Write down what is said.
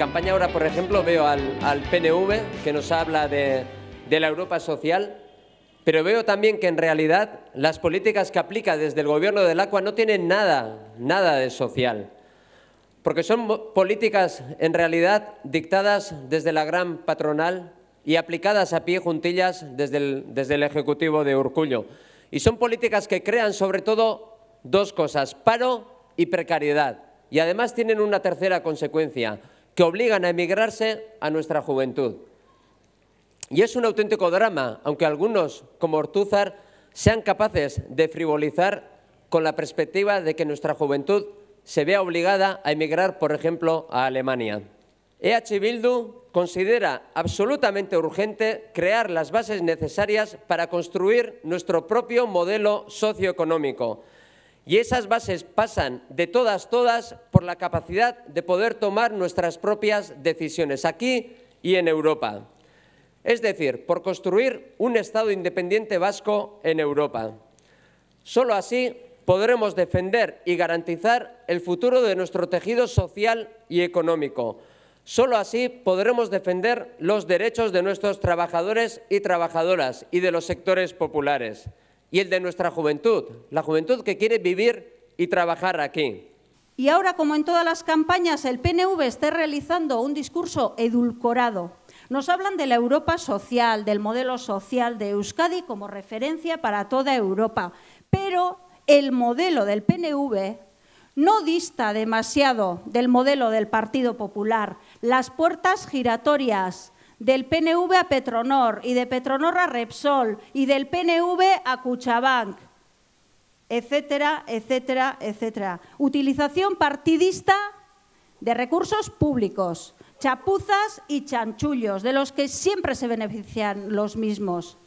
campaña ahora, por ejemplo, veo al, PNV que nos habla de, la Europa social, pero veo también que en realidad las políticas que aplica desde el gobierno del ACUA no tienen nada, nada de social. Porque son políticas en realidad dictadas desde la gran patronal y aplicadas a pie juntillas desde el, desde el Ejecutivo de Urcullo. Y son políticas que crean sobre todo dos cosas, paro y precariedad. Y además tienen una tercera consecuencia, que obligan a emigrarse a nuestra juventud. Y es un auténtico drama, aunque algunos, como Ortúzar, sean capaces de frivolizar con la perspectiva de que nuestra juventud se vea obligada a emigrar, por ejemplo, a Alemania. EH Bildu considera absolutamente urgente crear las bases necesarias para construir nuestro propio modelo socioeconómico, y esas bases pasan de todas, todas, por la capacidad de poder tomar nuestras propias decisiones aquí y en Europa. Es decir, por construir un Estado independiente vasco en Europa. Solo así podremos defender y garantizar el futuro de nuestro tejido social y económico. Solo así podremos defender los derechos de nuestros trabajadores y trabajadoras y de los sectores populares y el de nuestra juventud, la juventud que quiere vivir y trabajar aquí. Y ahora, como en todas las campañas, el PNV está realizando un discurso edulcorado. Nos hablan de la Europa social, del modelo social de Euskadi como referencia para toda Europa, pero el modelo del PNV no dista demasiado del modelo del Partido Popular. Las puertas giratorias, del PNV a Petronor y de Petronor a Repsol y del PNV a Cuchabank, etcétera, etcétera, etcétera. Utilización partidista de recursos públicos, chapuzas y chanchullos, de los que siempre se benefician los mismos.